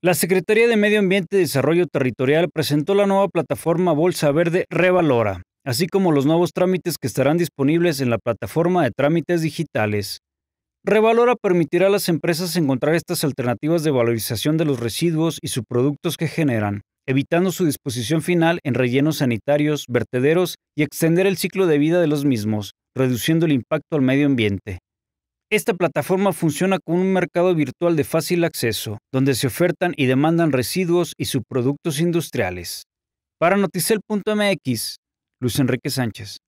La Secretaría de Medio Ambiente y Desarrollo Territorial presentó la nueva plataforma Bolsa Verde Revalora, así como los nuevos trámites que estarán disponibles en la plataforma de trámites digitales. Revalora permitirá a las empresas encontrar estas alternativas de valorización de los residuos y subproductos que generan, evitando su disposición final en rellenos sanitarios, vertederos y extender el ciclo de vida de los mismos, reduciendo el impacto al medio ambiente. Esta plataforma funciona como un mercado virtual de fácil acceso, donde se ofertan y demandan residuos y subproductos industriales. Para Noticel.mx, Luis Enrique Sánchez.